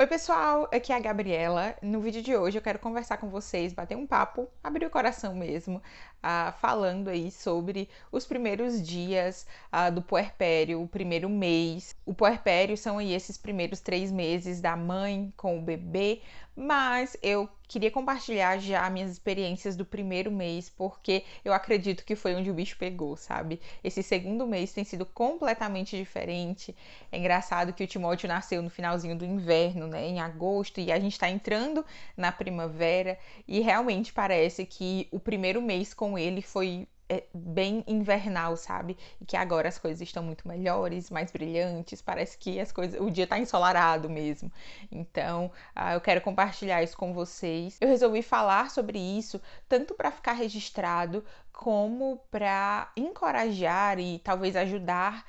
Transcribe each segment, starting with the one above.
Oi, pessoal, aqui é a Gabriela. No vídeo de hoje eu quero conversar com vocês, bater um papo, abrir o coração mesmo, ah, falando aí sobre os primeiros dias ah, do puerpério, o primeiro mês. O puerpério são aí esses primeiros três meses da mãe com o bebê, mas eu queria compartilhar já minhas experiências do primeiro mês, porque eu acredito que foi onde o bicho pegou, sabe? Esse segundo mês tem sido completamente diferente. É engraçado que o Timóteo nasceu no finalzinho do inverno, né, em agosto, e a gente está entrando na primavera, e realmente parece que o primeiro mês com ele foi é bem invernal, sabe? E que agora as coisas estão muito melhores, mais brilhantes, parece que as coisas, o dia tá ensolarado mesmo. Então, ah, eu quero compartilhar isso com vocês. Eu resolvi falar sobre isso tanto para ficar registrado como para encorajar e talvez ajudar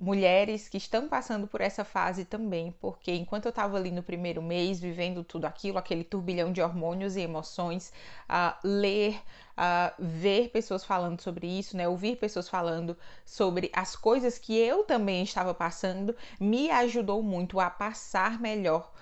mulheres que estão passando por essa fase também, porque enquanto eu estava ali no primeiro mês vivendo tudo aquilo, aquele turbilhão de hormônios e emoções, uh, ler, uh, ver pessoas falando sobre isso, né, ouvir pessoas falando sobre as coisas que eu também estava passando, me ajudou muito a passar melhor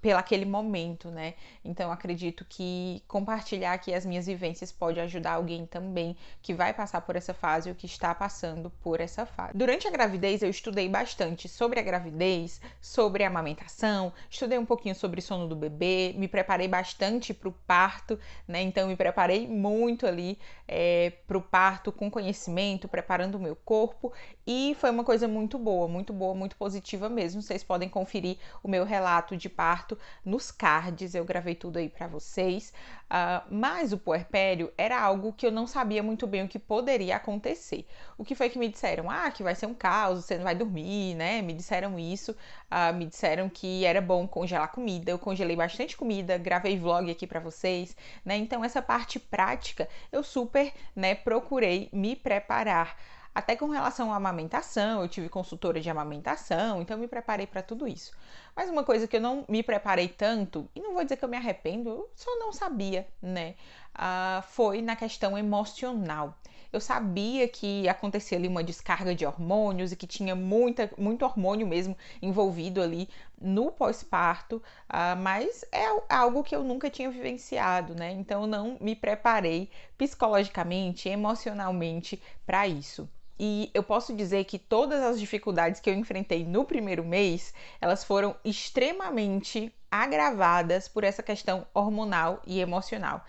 pelo aquele momento, né? Então acredito que compartilhar aqui as minhas vivências pode ajudar alguém também que vai passar por essa fase ou que está passando por essa fase. Durante a gravidez eu estudei bastante sobre a gravidez, sobre a amamentação, estudei um pouquinho sobre sono do bebê, me preparei bastante para o parto, né? Então me preparei muito ali é, para o parto com conhecimento, preparando o meu corpo e foi uma coisa muito boa, muito boa, muito positiva mesmo. Vocês podem conferir o meu relato de parto parto nos cards, eu gravei tudo aí para vocês. Uh, mas o puerpério era algo que eu não sabia muito bem o que poderia acontecer. O que foi que me disseram? Ah, que vai ser um caos, você não vai dormir, né? Me disseram isso, uh, me disseram que era bom congelar comida. Eu congelei bastante comida, gravei vlog aqui para vocês, né? Então essa parte prática eu super, né, procurei me preparar. Até com relação à amamentação, eu tive consultora de amamentação, então me preparei para tudo isso. Mas uma coisa que eu não me preparei tanto, e não vou dizer que eu me arrependo, eu só não sabia, né? Ah, foi na questão emocional. Eu sabia que acontecia ali uma descarga de hormônios e que tinha muita, muito hormônio mesmo envolvido ali no pós-parto, ah, mas é algo que eu nunca tinha vivenciado, né? Então eu não me preparei psicologicamente, emocionalmente para isso. E eu posso dizer que todas as dificuldades que eu enfrentei no primeiro mês, elas foram extremamente agravadas por essa questão hormonal e emocional.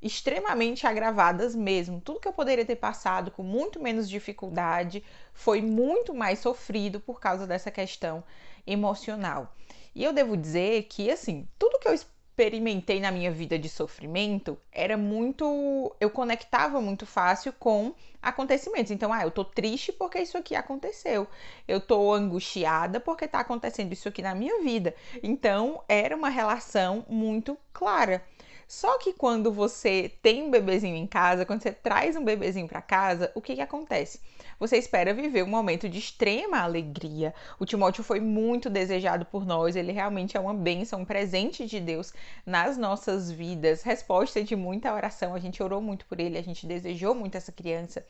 Extremamente agravadas mesmo. Tudo que eu poderia ter passado com muito menos dificuldade foi muito mais sofrido por causa dessa questão emocional. E eu devo dizer que, assim, tudo que eu experimentei na minha vida de sofrimento era muito. Eu conectava muito fácil com acontecimentos. Então, ah, eu tô triste porque isso aqui aconteceu. Eu tô angustiada porque tá acontecendo isso aqui na minha vida. Então, era uma relação muito clara. Só que quando você tem um bebezinho em casa, quando você traz um bebezinho para casa, o que, que acontece? Você espera viver um momento de extrema alegria. O Timóteo foi muito desejado por nós, ele realmente é uma bênção, um presente de Deus nas nossas vidas, resposta de muita oração. A gente orou muito por ele, a gente desejou muito essa criança.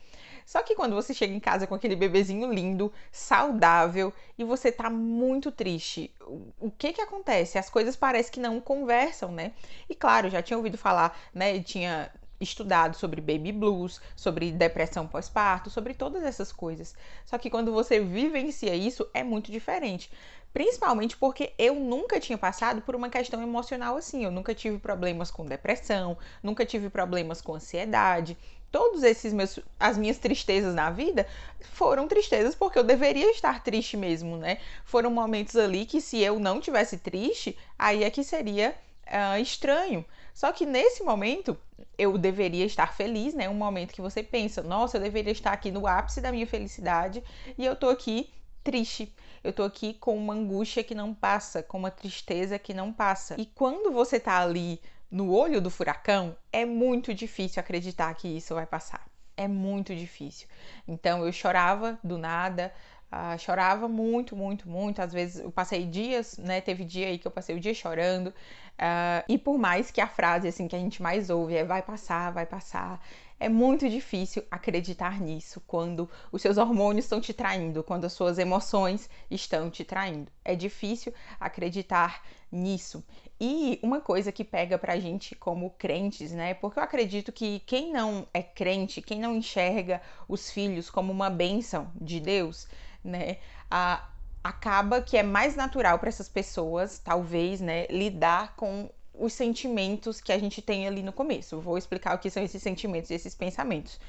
Só que quando você chega em casa com aquele bebezinho lindo, saudável e você tá muito triste, o que que acontece? As coisas parecem que não conversam, né? E claro, já tinha ouvido falar, né? Tinha estudado sobre baby blues, sobre depressão pós-parto, sobre todas essas coisas. Só que quando você vivencia isso é muito diferente. Principalmente porque eu nunca tinha passado por uma questão emocional assim. Eu nunca tive problemas com depressão, nunca tive problemas com ansiedade. Todos esses meus as minhas tristezas na vida foram tristezas porque eu deveria estar triste mesmo, né? Foram momentos ali que se eu não tivesse triste, aí é que seria uh, estranho só que nesse momento eu deveria estar feliz, né? Um momento que você pensa, nossa, eu deveria estar aqui no ápice da minha felicidade e eu tô aqui triste. Eu tô aqui com uma angústia que não passa, com uma tristeza que não passa. E quando você tá ali no olho do furacão, é muito difícil acreditar que isso vai passar. É muito difícil. Então eu chorava do nada, ah, chorava muito, muito, muito. Às vezes eu passei dias, né? Teve dia aí que eu passei o dia chorando. Ah, e por mais que a frase assim que a gente mais ouve é vai passar, vai passar, é muito difícil acreditar nisso quando os seus hormônios estão te traindo, quando as suas emoções estão te traindo. É difícil acreditar nisso. E uma coisa que pega pra gente como crentes, né? Porque eu acredito que quem não é crente, quem não enxerga os filhos como uma bênção de Deus, né? A, acaba que é mais natural para essas pessoas, talvez, né, lidar com os sentimentos que a gente tem ali no começo. Vou explicar o que são esses sentimentos e esses pensamentos.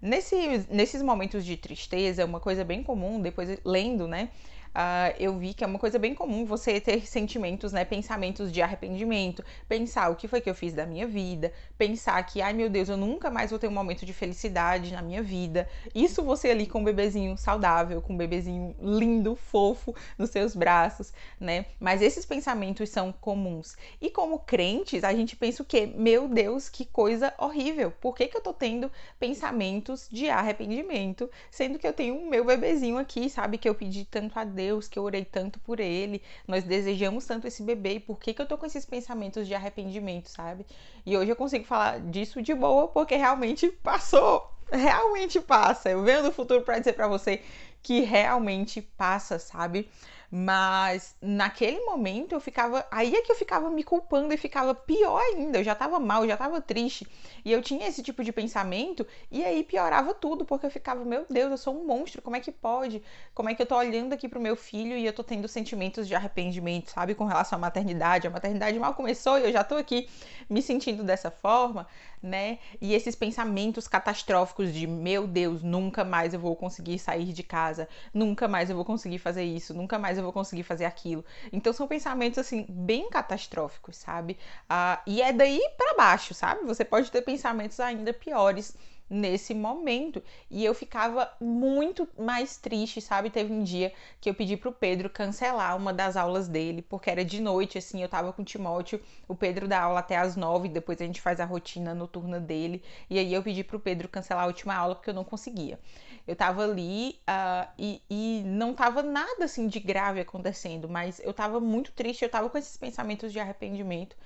Nesse, nesses momentos de tristeza, é uma coisa bem comum, depois lendo, né? uh, eu vi que é uma coisa bem comum você ter sentimentos, né? Pensamentos de arrependimento, pensar o que foi que eu fiz da minha vida, pensar que, ai meu Deus, eu nunca mais vou ter um momento de felicidade na minha vida. Isso você ali com um bebezinho saudável, com um bebezinho lindo, fofo nos seus braços, né? Mas esses pensamentos são comuns. E como crentes, a gente pensa o quê? Meu Deus, que coisa horrível! Por que, que eu tô tendo pensamentos de arrependimento, sendo que eu tenho o meu bebezinho aqui, sabe? Que eu pedi tanto a Deus Deus, que eu orei tanto por ele, nós desejamos tanto esse bebê, e por que, que eu tô com esses pensamentos de arrependimento, sabe? E hoje eu consigo falar disso de boa, porque realmente passou, realmente passa. Eu venho do futuro para dizer para você que realmente passa, sabe? Mas naquele momento eu ficava. Aí é que eu ficava me culpando e ficava pior ainda. Eu já tava mal, eu já tava triste. E eu tinha esse tipo de pensamento e aí piorava tudo, porque eu ficava, meu Deus, eu sou um monstro, como é que pode? Como é que eu tô olhando aqui pro meu filho e eu tô tendo sentimentos de arrependimento, sabe? Com relação à maternidade. A maternidade mal começou e eu já tô aqui me sentindo dessa forma, né? E esses pensamentos catastróficos de, meu Deus, nunca mais eu vou conseguir sair de casa, nunca mais eu vou conseguir fazer isso, nunca mais eu eu vou conseguir fazer aquilo. Então são pensamentos assim bem catastróficos, sabe? Ah, e é daí para baixo, sabe? Você pode ter pensamentos ainda piores nesse momento. E eu ficava muito mais triste, sabe? Teve um dia que eu pedi pro Pedro cancelar uma das aulas dele, porque era de noite, assim, eu tava com o Timóteo, o Pedro dá aula até às nove, depois a gente faz a rotina noturna dele. E aí eu pedi pro Pedro cancelar a última aula porque eu não conseguia. Eu tava ali uh, e, e, não tava nada assim de grave acontecendo, mas eu tava muito triste, eu tava com esses pensamentos de arrependimento.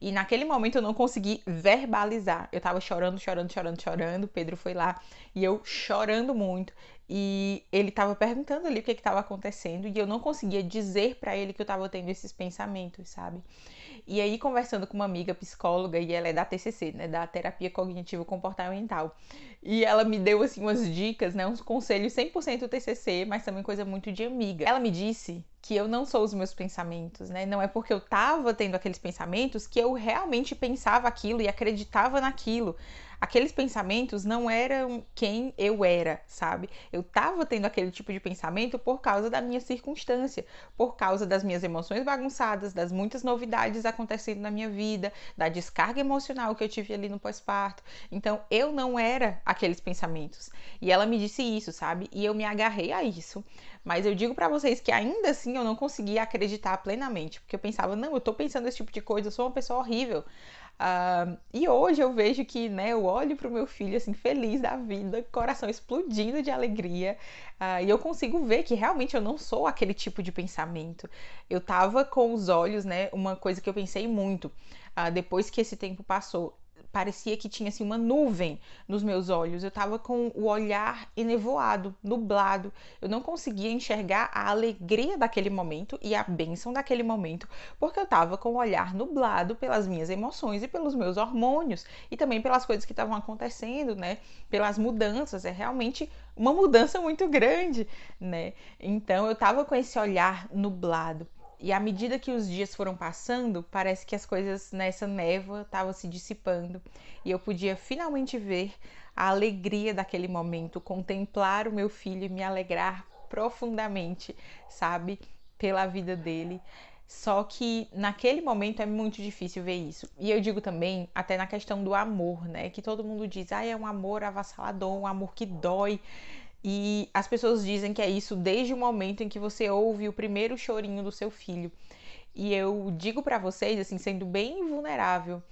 E naquele momento eu não consegui verbalizar. Eu tava chorando, chorando, chorando, chorando. Pedro foi lá e eu chorando muito. E ele estava perguntando ali o que estava acontecendo e eu não conseguia dizer para ele que eu estava tendo esses pensamentos, sabe? E aí conversando com uma amiga psicóloga e ela é da TCC, né, da terapia cognitivo comportamental. E ela me deu assim umas dicas, né, uns conselhos 100% TCC, mas também coisa muito de amiga. Ela me disse que eu não sou os meus pensamentos, né? Não é porque eu estava tendo aqueles pensamentos que eu realmente pensava aquilo e acreditava naquilo aqueles pensamentos não eram quem eu era, sabe? Eu estava tendo aquele tipo de pensamento por causa da minha circunstância, por causa das minhas emoções bagunçadas, das muitas novidades acontecendo na minha vida, da descarga emocional que eu tive ali no pós-parto. Então, eu não era aqueles pensamentos. E ela me disse isso, sabe? E eu me agarrei a isso. Mas eu digo para vocês que ainda assim eu não conseguia acreditar plenamente, porque eu pensava, não, eu tô pensando esse tipo de coisa, eu sou uma pessoa horrível. Uh, e hoje eu vejo que, né, eu olho para o meu filho assim, feliz da vida, coração explodindo de alegria, uh, e eu consigo ver que realmente eu não sou aquele tipo de pensamento. Eu tava com os olhos, né, uma coisa que eu pensei muito uh, depois que esse tempo passou parecia que tinha assim uma nuvem nos meus olhos. Eu estava com o olhar enevoado, nublado. Eu não conseguia enxergar a alegria daquele momento e a bênção daquele momento, porque eu estava com o olhar nublado pelas minhas emoções e pelos meus hormônios e também pelas coisas que estavam acontecendo, né? Pelas mudanças. É realmente uma mudança muito grande, né? Então eu estava com esse olhar nublado. E à medida que os dias foram passando, parece que as coisas nessa névoa estavam se dissipando e eu podia finalmente ver a alegria daquele momento, contemplar o meu filho e me alegrar profundamente, sabe, pela vida dele. Só que naquele momento é muito difícil ver isso. E eu digo também, até na questão do amor, né? Que todo mundo diz, ah, é um amor avassalador, um amor que dói. E as pessoas dizem que é isso desde o momento em que você ouve o primeiro chorinho do seu filho. E eu digo para vocês, assim, sendo bem vulnerável,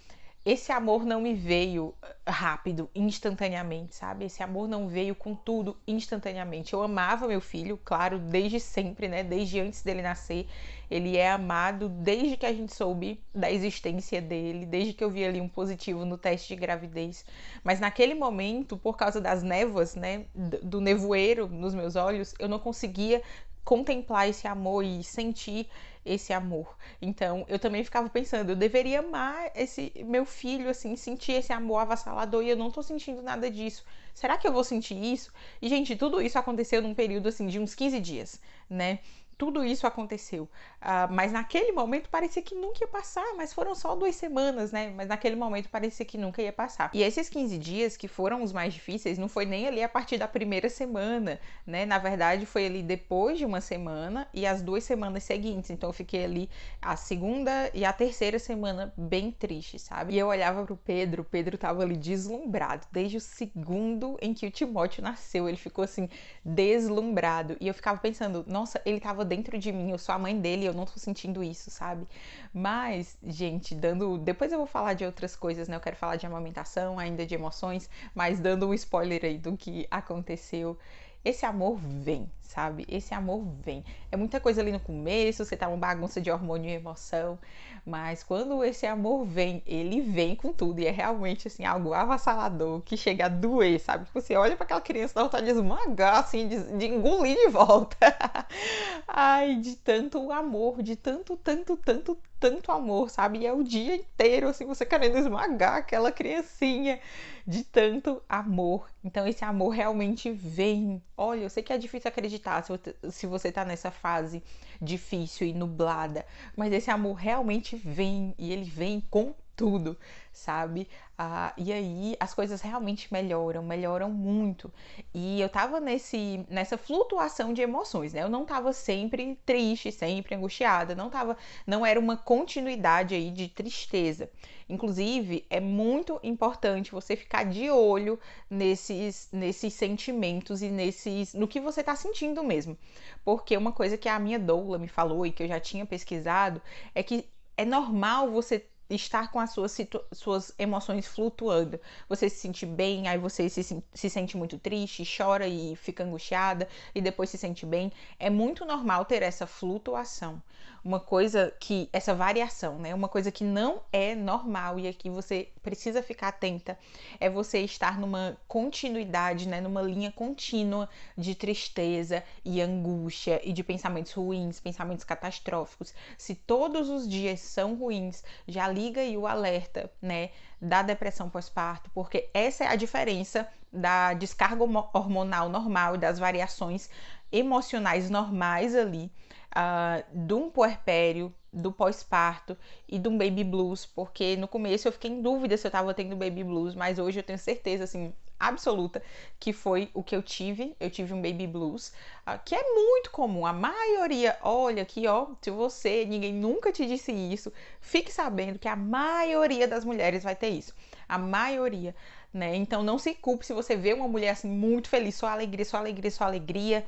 esse amor não me veio rápido, instantaneamente, sabe? Esse amor não veio com tudo instantaneamente. Eu amava meu filho, claro, desde sempre, né? Desde antes dele nascer. Ele é amado desde que a gente soube da existência dele, desde que eu vi ali um positivo no teste de gravidez. Mas naquele momento, por causa das névoas, né? Do nevoeiro nos meus olhos, eu não conseguia contemplar esse amor e sentir esse amor. Então, eu também ficava pensando, eu deveria amar esse meu filho, assim, sentir esse amor avassalador e eu não tô sentindo nada disso. Será que eu vou sentir isso? E, gente, tudo isso aconteceu num período, assim, de uns 15 dias, né? tudo isso aconteceu. Uh, mas naquele momento parecia que nunca ia passar, mas foram só duas semanas, né? Mas naquele momento parecia que nunca ia passar. E esses 15 dias que foram os mais difíceis, não foi nem ali a partir da primeira semana, né? Na verdade, foi ali depois de uma semana e as duas semanas seguintes. Então eu fiquei ali a segunda e a terceira semana bem triste, sabe? E eu olhava pro Pedro, o Pedro tava ali deslumbrado. Desde o segundo em que o Timóteo nasceu, ele ficou assim, deslumbrado. E eu ficava pensando, nossa, ele tava dentro de mim, eu sou a mãe dele, eu não tô sentindo isso, sabe? Mas, gente, dando. Depois eu vou falar de outras coisas, né? Eu quero falar de amamentação, ainda de emoções, mas dando um spoiler aí do que aconteceu. Esse amor vem, sabe? Esse amor vem. É muita coisa ali no começo, você tá uma bagunça de hormônio e emoção, mas quando esse amor vem, ele vem com tudo e é realmente assim algo avassalador que chega a doer, sabe? você tipo assim, olha para aquela criança dá tá vontade de esmagar, assim, de, de engolir de volta. Ai, de tanto amor, de tanto, tanto, tanto, tanto amor, sabe? E é o dia inteiro, assim, você querendo esmagar aquela criancinha de tanto amor. Então, esse amor realmente vem. Olha, eu sei que é difícil acreditar acreditar se você está nessa fase difícil e nublada, mas esse amor realmente vem e ele vem com tudo, sabe? Ah, e aí as coisas realmente melhoram, melhoram muito. E eu tava nesse, nessa flutuação de emoções, né? Eu não tava sempre triste, sempre angustiada, não tava, não era uma continuidade aí de tristeza. Inclusive, é muito importante você ficar de olho nesses, nesses sentimentos e nesses no que você tá sentindo mesmo. Porque uma coisa que a minha doula me falou e que eu já tinha pesquisado é que é normal você estar com as suas, suas emoções flutuando. Você se sente bem, aí você se, se sente muito triste, chora e fica angustiada, e depois se sente bem. É muito normal ter essa flutuação uma coisa que essa variação, né? Uma coisa que não é normal e aqui é você precisa ficar atenta é você estar numa continuidade, né, numa linha contínua de tristeza e angústia e de pensamentos ruins, pensamentos catastróficos. Se todos os dias são ruins, já liga aí o alerta, né, da depressão pós-parto, porque essa é a diferença da descarga hormonal normal e das variações emocionais normais ali uh, de um puerpério, do pós-parto e do baby blues, porque no começo eu fiquei em dúvida se eu tava tendo baby blues, mas hoje eu tenho certeza, assim, absoluta, que foi o que eu tive. Eu tive um baby blues, uh, que é muito comum. A maioria, olha aqui, ó, se você, ninguém nunca te disse isso, fique sabendo que a maioria das mulheres vai ter isso. A maioria. Né? Então não se culpe se você vê uma mulher assim muito feliz, só alegria, só alegria, só alegria,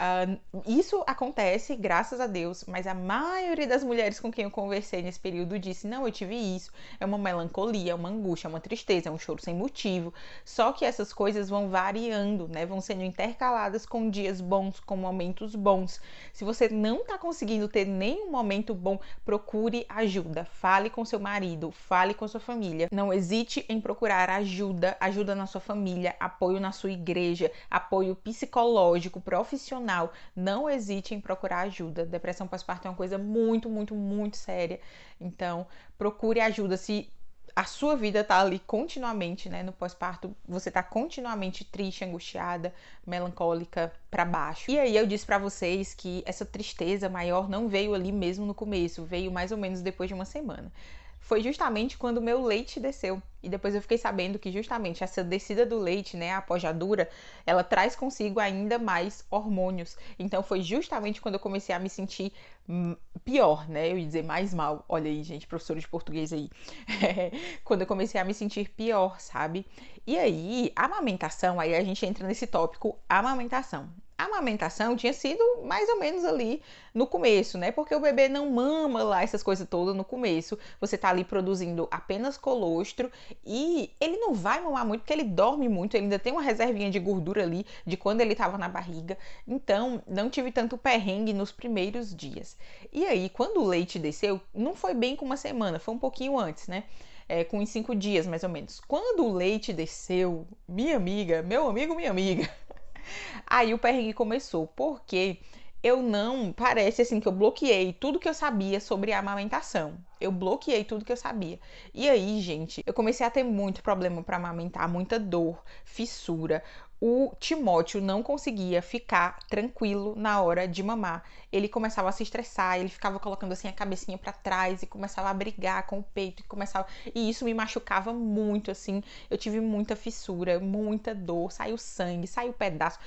Uh, isso acontece, graças a Deus, mas a maioria das mulheres com quem eu conversei nesse período disse: não, eu tive isso. É uma melancolia, é uma angústia, é uma tristeza, é um choro sem motivo. Só que essas coisas vão variando, né? Vão sendo intercaladas com dias bons, com momentos bons. Se você não tá conseguindo ter nenhum momento bom, procure ajuda. Fale com seu marido, fale com sua família. Não hesite em procurar ajuda, ajuda na sua família, apoio na sua igreja, apoio psicológico, profissional profissional. Não hesite em procurar ajuda. Depressão pós-parto é uma coisa muito, muito, muito séria. Então, procure ajuda. Se a sua vida tá ali continuamente, né, no pós-parto, você tá continuamente triste, angustiada, melancólica, para baixo. E aí eu disse para vocês que essa tristeza maior não veio ali mesmo no começo, veio mais ou menos depois de uma semana foi justamente quando meu leite desceu. E depois eu fiquei sabendo que justamente essa descida do leite, né, após a dura, ela traz consigo ainda mais hormônios. Então foi justamente quando eu comecei a me sentir hum, pior, né? Eu ia dizer mais mal. Olha aí, gente, professora de português aí. É, quando eu comecei a me sentir pior, sabe? E aí, amamentação, aí a gente entra nesse tópico amamentação a amamentação tinha sido mais ou menos ali no começo, né? Porque o bebê não mama lá essas coisas todas no começo. Você tá ali produzindo apenas colostro e ele não vai mamar muito porque ele dorme muito, ele ainda tem uma reservinha de gordura ali de quando ele tava na barriga. Então, não tive tanto perrengue nos primeiros dias. E aí, quando o leite desceu, não foi bem com uma semana, foi um pouquinho antes, né? É, com uns cinco dias mais ou menos. Quando o leite desceu, minha amiga, meu amigo, minha amiga Aí o perrengue começou, porque eu não, parece assim que eu bloqueei tudo que eu sabia sobre a amamentação. Eu bloqueei tudo que eu sabia. E aí, gente, eu comecei a ter muito problema para amamentar, muita dor, fissura, o Timóteo não conseguia ficar tranquilo na hora de mamar. Ele começava a se estressar, ele ficava colocando assim a cabecinha para trás e começava a brigar com o peito e começava e isso me machucava muito assim. Eu tive muita fissura, muita dor, saiu sangue, saiu pedaço.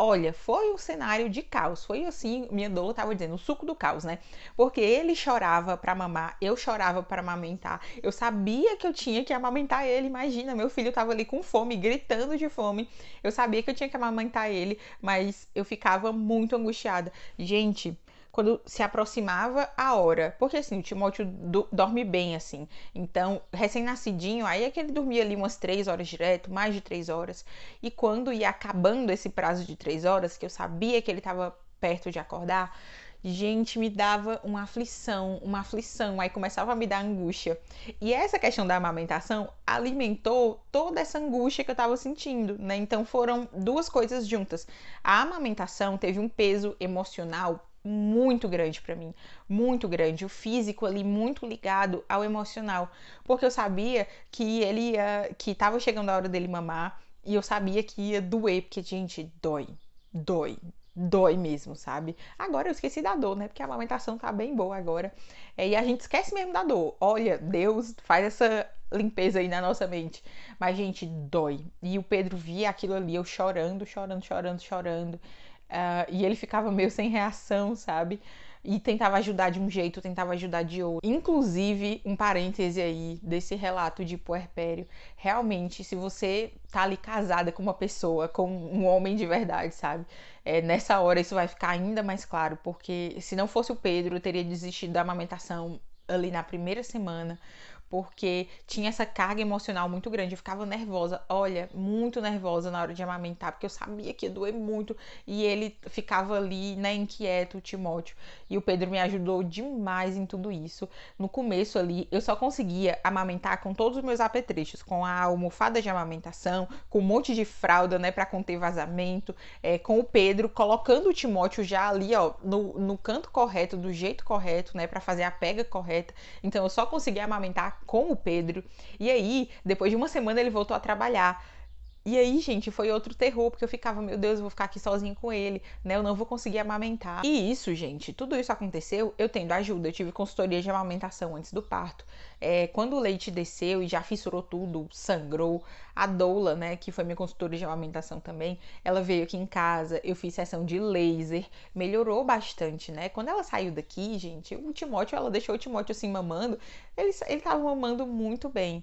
Olha, foi um cenário de caos. Foi assim, minha doula estava dizendo, o suco do caos, né? Porque ele chorava para mamar, eu chorava para amamentar. Eu sabia que eu tinha que amamentar ele. Imagina, meu filho estava ali com fome, gritando de fome. Eu sabia que eu tinha que amamentar ele, mas eu ficava muito angustiada. Gente, quando se aproximava a hora. Porque assim, o Timóteo do, dorme bem, assim. Então, recém-nascidinho, aí é que ele dormia ali umas três horas direto, mais de três horas. E quando ia acabando esse prazo de três horas, que eu sabia que ele estava perto de acordar, gente, me dava uma aflição, uma aflição, aí começava a me dar angústia. E essa questão da amamentação alimentou toda essa angústia que eu estava sentindo, né? Então foram duas coisas juntas. A amamentação teve um peso emocional muito grande para mim, muito grande, o físico ali muito ligado ao emocional, porque eu sabia que ele ia, que tava chegando a hora dele mamar e eu sabia que ia doer, porque gente, dói, dói, dói mesmo, sabe? Agora eu esqueci da dor, né? Porque a amamentação tá bem boa agora. É, e a gente esquece mesmo da dor. Olha, Deus faz essa limpeza aí na nossa mente. Mas, gente, dói. E o Pedro via aquilo ali, eu chorando, chorando, chorando, chorando. Uh, e ele ficava meio sem reação, sabe? E tentava ajudar de um jeito, tentava ajudar de outro. Inclusive, um parêntese aí desse relato de puerpério. Realmente, se você tá ali casada com uma pessoa, com um homem de verdade, sabe? É, nessa hora isso vai ficar ainda mais claro, porque se não fosse o Pedro, eu teria desistido da amamentação ali na primeira semana porque tinha essa carga emocional muito grande. Eu ficava nervosa, olha, muito nervosa na hora de amamentar, porque eu sabia que ia doer muito e ele ficava ali, né, inquieto, o Timóteo. E o Pedro me ajudou demais em tudo isso. No começo ali, eu só conseguia amamentar com todos os meus apetrechos, com a almofada de amamentação, com um monte de fralda, né, para conter vazamento, é, com o Pedro colocando o Timóteo já ali, ó, no, no canto correto, do jeito correto, né, para fazer a pega correta. Então eu só conseguia amamentar com o Pedro. E aí, depois de uma semana, ele voltou a trabalhar. E aí, gente, foi outro terror, porque eu ficava, meu Deus, eu vou ficar aqui sozinho com ele, né? Eu não vou conseguir amamentar. E isso, gente, tudo isso aconteceu eu tendo ajuda. Eu tive consultoria de amamentação antes do parto. É, quando o leite desceu e já fissurou tudo, sangrou, a doula, né, que foi minha consultora de amamentação também, ela veio aqui em casa, eu fiz sessão de laser, melhorou bastante, né? Quando ela saiu daqui, gente, o Timóteo, ela deixou o Timóteo assim mamando, ele, ele tava mamando muito bem.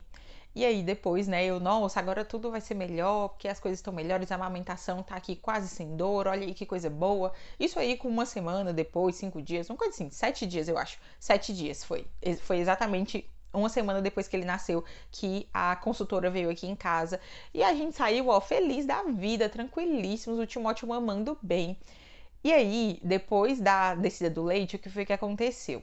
E aí depois, né, eu, nossa, agora tudo vai ser melhor, porque as coisas estão melhores, a amamentação tá aqui quase sem dor, olha aí que coisa boa. Isso aí com uma semana depois, cinco dias, uma coisa assim, sete dias eu acho. Sete dias foi. Foi exatamente uma semana depois que ele nasceu, que a consultora veio aqui em casa. E a gente saiu, ó, feliz da vida, tranquilíssimos, o Timóteo mamando bem. E aí, depois da descida do leite, o que foi que aconteceu?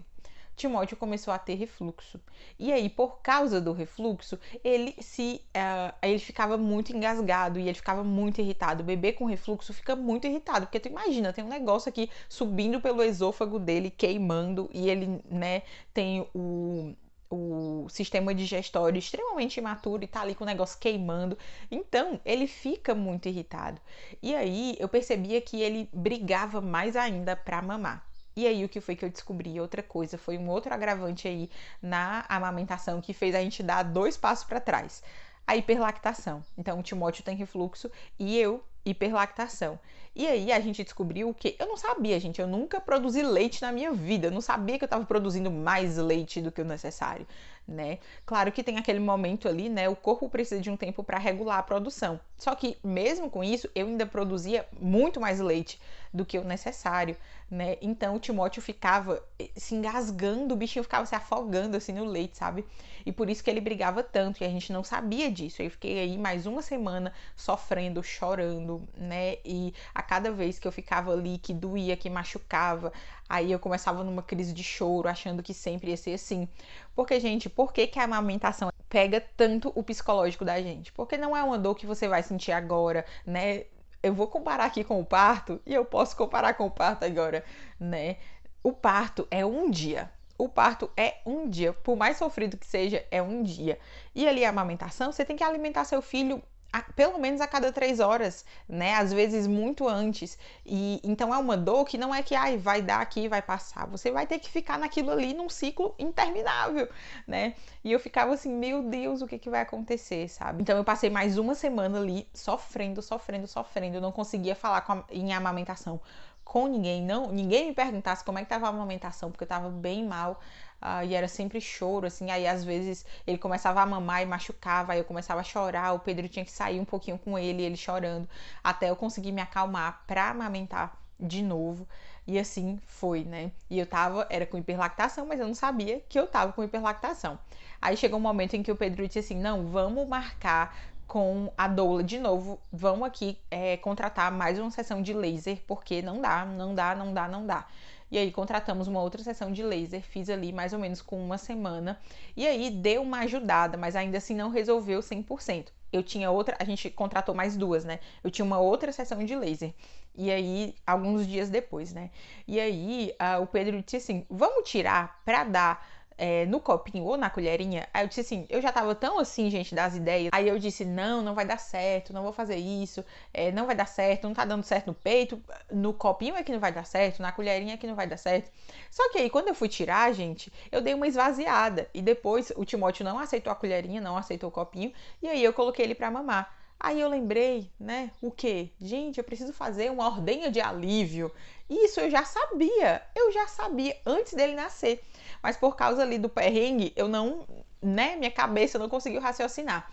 Timóteo começou a ter refluxo. E aí, por causa do refluxo, ele se uh, ele ficava muito engasgado e ele ficava muito irritado. O bebê com refluxo fica muito irritado, porque tu imagina, tem um negócio aqui subindo pelo esôfago dele, queimando, e ele, né, tem o o sistema digestório extremamente imaturo e tá ali com o negócio queimando. Então, ele fica muito irritado. E aí eu percebia que ele brigava mais ainda para mamar. E aí, o que foi que eu descobri? Outra coisa, foi um outro agravante aí na amamentação que fez a gente dar dois passos para trás. A hiperlactação. Então, o Timóteo tem refluxo e eu hiperlactação. E aí a gente descobriu que eu não sabia, gente, eu nunca produzi leite na minha vida, eu não sabia que eu estava produzindo mais leite do que o necessário, né? Claro que tem aquele momento ali, né, o corpo precisa de um tempo para regular a produção. Só que mesmo com isso, eu ainda produzia muito mais leite do que o necessário, né? Então o Timóteo ficava eh, se engasgando, o bichinho ficava se afogando assim no leite, sabe? E por isso que ele brigava tanto e a gente não sabia disso. Eu fiquei aí mais uma semana sofrendo, chorando, né? E a cada vez que eu ficava ali, que doía, que machucava, aí eu começava numa crise de choro, achando que sempre ia ser assim. Porque, gente, por que, que a amamentação pega tanto o psicológico da gente? Porque não é uma dor que você vai sentir agora, né? Eu vou comparar aqui com o parto e eu posso comparar com o parto agora, né? O parto é um dia, o parto é um dia, por mais sofrido que seja, é um dia. E ali a amamentação, você tem que alimentar seu filho a, pelo menos a cada três horas, né? Às vezes muito antes. E então é uma dor que não é que ai, vai dar aqui, vai passar. Você vai ter que ficar naquilo ali num ciclo interminável, né? E eu ficava assim, meu Deus, o que, que vai acontecer, sabe? Então eu passei mais uma semana ali sofrendo, sofrendo, sofrendo. Eu não conseguia falar a, em amamentação com ninguém, não, ninguém me perguntasse como é que tava a amamentação, porque eu tava bem mal. Ah, e era sempre choro, assim. Aí às vezes ele começava a mamar e machucava, aí eu começava a chorar. O Pedro tinha que sair um pouquinho com ele, ele chorando, até eu conseguir me acalmar pra amamentar de novo. E assim foi, né? E eu tava, era com hiperlactação, mas eu não sabia que eu tava com hiperlactação. Aí chegou um momento em que o Pedro disse assim: não, vamos marcar com a doula de novo, vamos aqui é, contratar mais uma sessão de laser, porque não dá, não dá, não dá, não dá. E aí contratamos uma outra sessão de laser, fiz ali mais ou menos com uma semana. E aí deu uma ajudada, mas ainda assim não resolveu 100%. Eu tinha outra, a gente contratou mais duas, né? Eu tinha uma outra sessão de laser. E aí, alguns dias depois, né? E aí, ah, o Pedro disse assim: vamos tirar para dar é, no copinho ou na colherinha. Aí eu disse assim, eu já tava tão assim, gente, das ideias. Aí eu disse, não, não vai dar certo, não vou fazer isso, é, não vai dar certo, não tá dando certo no peito, no copinho é que não vai dar certo, na colherinha é que não vai dar certo. Só que aí quando eu fui tirar, gente, eu dei uma esvaziada. E depois o Timóteo não aceitou a colherinha, não aceitou o copinho, e aí eu coloquei ele para mamar. Aí eu lembrei, né? O que? Gente, eu preciso fazer uma ordenha de alívio. Isso eu já sabia, eu já sabia antes dele nascer. Mas por causa ali do perrengue, eu não, né? Minha cabeça não conseguiu raciocinar.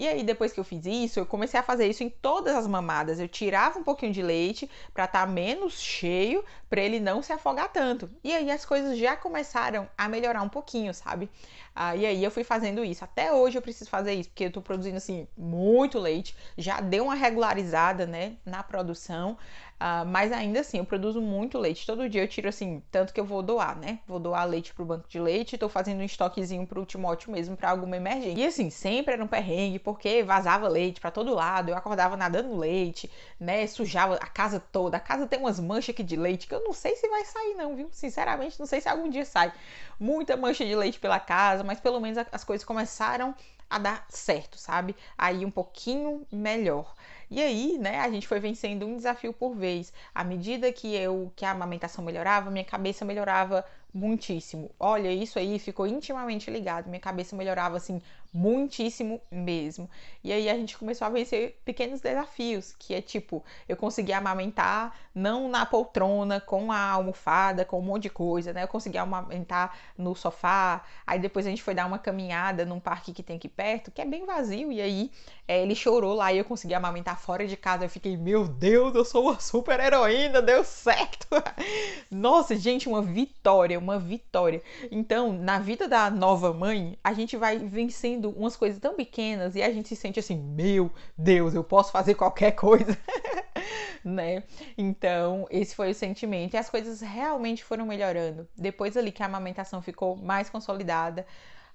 E aí, depois que eu fiz isso, eu comecei a fazer isso em todas as mamadas. Eu tirava um pouquinho de leite para estar tá menos cheio, para ele não se afogar tanto. E aí as coisas já começaram a melhorar um pouquinho, sabe? Ah, e aí eu fui fazendo isso. Até hoje eu preciso fazer isso, porque eu tô produzindo assim muito leite, já deu uma regularizada, né, na produção. Uh, mas ainda assim, eu produzo muito leite. Todo dia eu tiro assim, tanto que eu vou doar, né? Vou doar leite pro banco de leite, tô fazendo um estoquezinho pro Timóteo mesmo para alguma emergência. E assim, sempre era um perrengue, porque vazava leite para todo lado, eu acordava nadando leite, né? Sujava a casa toda. A casa tem umas manchas aqui de leite que eu não sei se vai sair, não, viu? Sinceramente, não sei se algum dia sai. Muita mancha de leite pela casa, mas pelo menos as coisas começaram a dar certo, sabe? Aí um pouquinho melhor. E aí, né, a gente foi vencendo um desafio por vez. À medida que eu que a amamentação melhorava, minha cabeça melhorava muitíssimo. Olha, isso aí ficou intimamente ligado. Minha cabeça melhorava assim muitíssimo mesmo. E aí a gente começou a vencer pequenos desafios, que é tipo, eu consegui amamentar não na poltrona, com a almofada, com um monte de coisa, né? Eu consegui amamentar no sofá. Aí depois a gente foi dar uma caminhada num parque que tem aqui perto, que é bem vazio, e aí é, ele chorou lá e eu consegui amamentar fora de casa. Eu fiquei, meu Deus, eu sou uma super heroína, deu certo. Nossa, gente, uma vitória, uma vitória. Então, na vida da nova mãe, a gente vai vencendo umas coisas tão pequenas e a gente se sente assim, meu Deus, eu posso fazer qualquer coisa. né? Então, esse foi o sentimento. E as coisas realmente foram melhorando. Depois ali que a amamentação ficou mais consolidada,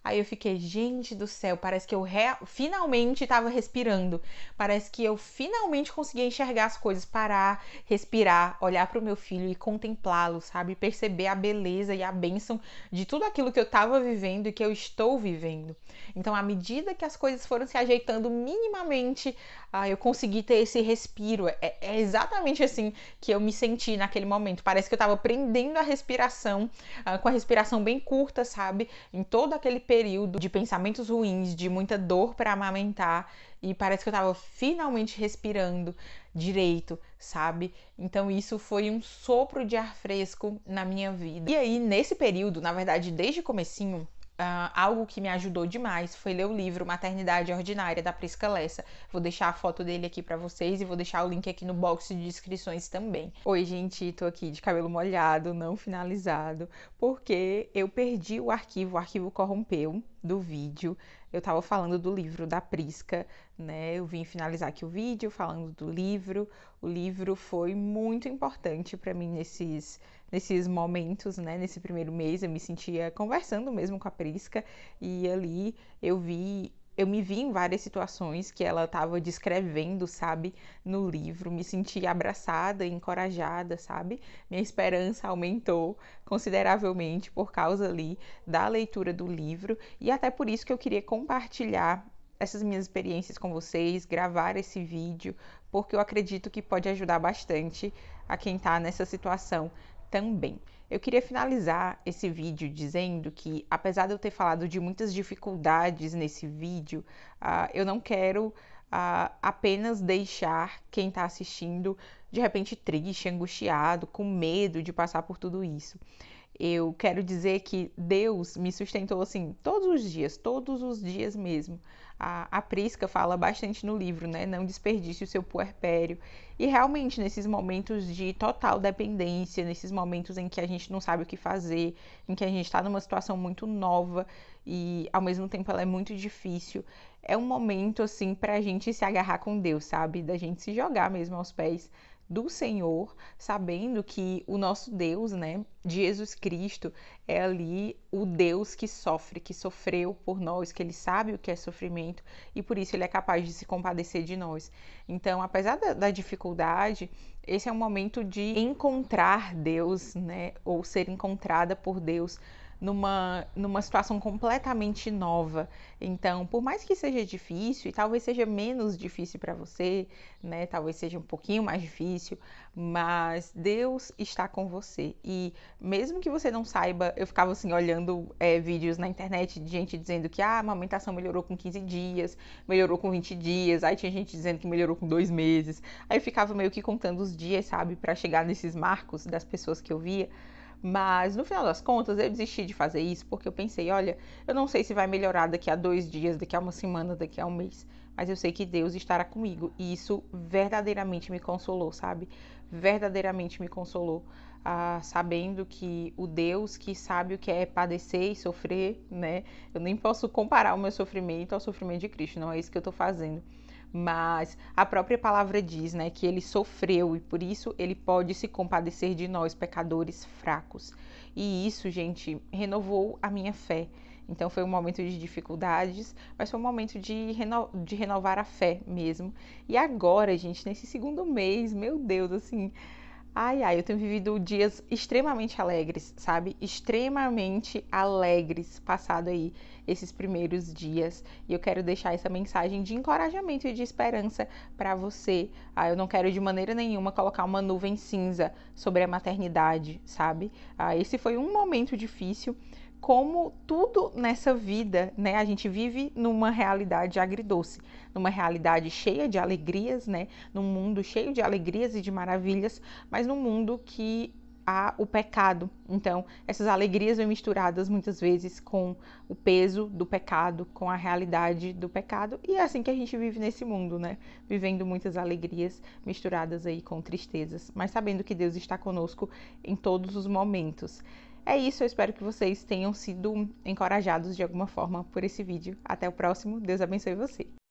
Aí eu fiquei, gente do céu, parece que eu re... finalmente estava respirando. Parece que eu finalmente consegui enxergar as coisas, parar, respirar, olhar para o meu filho e contemplá-lo, sabe? Perceber a beleza e a bênção de tudo aquilo que eu estava vivendo e que eu estou vivendo. Então, à medida que as coisas foram se ajeitando minimamente, ah, eu consegui ter esse respiro. É, é, exatamente assim que eu me senti naquele momento. Parece que eu estava prendendo a respiração, ah, com a respiração bem curta, sabe? Em todo aquele período período de pensamentos ruins, de muita dor para amamentar e parece que eu tava finalmente respirando direito, sabe? Então isso foi um sopro de ar fresco na minha vida. E aí nesse período, na verdade, desde comecinho, Uh, algo que me ajudou demais foi ler o livro Maternidade Ordinária da Prisca Lessa. Vou deixar a foto dele aqui para vocês e vou deixar o link aqui no box de descrições também. Oi, gente, tô aqui de cabelo molhado, não finalizado, porque eu perdi o arquivo, o arquivo corrompeu do vídeo. Eu tava falando do livro da Prisca, né? Eu vim finalizar aqui o vídeo falando do livro. O livro foi muito importante para mim nesses nesses momentos, né? Nesse primeiro mês eu me sentia conversando mesmo com a Prisca e ali eu vi eu me vi em várias situações que ela estava descrevendo, sabe, no livro, me senti abraçada, encorajada, sabe? Minha esperança aumentou consideravelmente por causa ali da leitura do livro e até por isso que eu queria compartilhar essas minhas experiências com vocês, gravar esse vídeo, porque eu acredito que pode ajudar bastante a quem está nessa situação também. Eu queria finalizar esse vídeo dizendo que, apesar de eu ter falado de muitas dificuldades nesse vídeo, uh, eu não quero uh, apenas deixar quem está assistindo de repente triste, angustiado, com medo de passar por tudo isso. Eu quero dizer que Deus me sustentou assim todos os dias, todos os dias mesmo a, a Prisca fala bastante no livro, né? Não desperdice o seu puerpério. E realmente, nesses momentos de total dependência, nesses momentos em que a gente não sabe o que fazer, em que a gente está numa situação muito nova e ao mesmo tempo ela é muito difícil, é um momento, assim, para a gente se agarrar com Deus, sabe? Da gente se jogar mesmo aos pés do Senhor, sabendo que o nosso Deus, né, Jesus Cristo, é ali o Deus que sofre, que sofreu por nós, que ele sabe o que é sofrimento e por isso ele é capaz de se compadecer de nós. Então, apesar da, da dificuldade, esse é um momento de encontrar Deus, né, ou ser encontrada por Deus numa, numa situação completamente nova. Então, por mais que seja difícil, e talvez seja menos difícil para você, né? Talvez seja um pouquinho mais difícil, mas Deus está com você. E mesmo que você não saiba, eu ficava assim olhando é, vídeos na internet de gente dizendo que ah, a amamentação melhorou com 15 dias, melhorou com 20 dias, aí tinha gente dizendo que melhorou com dois meses. Aí eu ficava meio que contando os dias, sabe, para chegar nesses marcos das pessoas que eu via mas no final das contas, eu desisti de fazer isso porque eu pensei: olha, eu não sei se vai melhorar daqui a dois dias, daqui a uma semana, daqui a um mês, mas eu sei que Deus estará comigo e isso verdadeiramente me consolou, sabe? Verdadeiramente me consolou. Ah, sabendo que o Deus que sabe o que é padecer e sofrer, né? Eu nem posso comparar o meu sofrimento ao sofrimento de Cristo, não é isso que eu estou fazendo mas a própria palavra diz, né, que ele sofreu e por isso ele pode se compadecer de nós pecadores fracos. E isso, gente, renovou a minha fé. Então foi um momento de dificuldades, mas foi um momento de, reno... de renovar a fé mesmo. E agora, gente, nesse segundo mês, meu Deus, assim, Ai, ai, eu tenho vivido dias extremamente alegres, sabe? Extremamente alegres passado aí esses primeiros dias. E eu quero deixar essa mensagem de encorajamento e de esperança para você. Ah, eu não quero de maneira nenhuma colocar uma nuvem cinza sobre a maternidade, sabe? Ah, esse foi um momento difícil como tudo nessa vida, né? A gente vive numa realidade agridoce, numa realidade cheia de alegrias, né? Num mundo cheio de alegrias e de maravilhas, mas num mundo que a o pecado. Então, essas alegrias vêm misturadas muitas vezes com o peso do pecado, com a realidade do pecado, e é assim que a gente vive nesse mundo, né? Vivendo muitas alegrias misturadas aí com tristezas, mas sabendo que Deus está conosco em todos os momentos. É isso, eu espero que vocês tenham sido encorajados de alguma forma por esse vídeo. Até o próximo, Deus abençoe você.